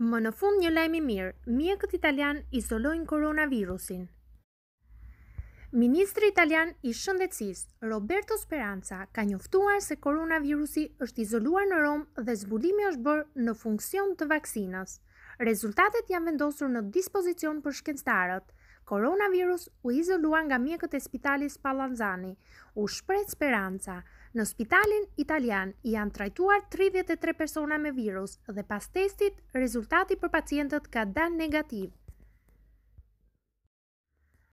Më në fund një lajmë i mirë, mjekët italian izolojnë koronavirusin. Ministri italian i shëndecis, Roberto Speranza, ka njoftuar se koronavirusi është izoluar në Romë dhe zbulimi është bërë në funksion të vakcinas. Rezultatet janë vendosur në dispozicion për shkenstarët. Koronavirus u izoluar nga mjekët e spitalis Palanzani, u shprejt Speranza, Në spitalin italian janë trajtuar 33 persona me virus dhe pas testit rezultati për pacientët ka dan negativ.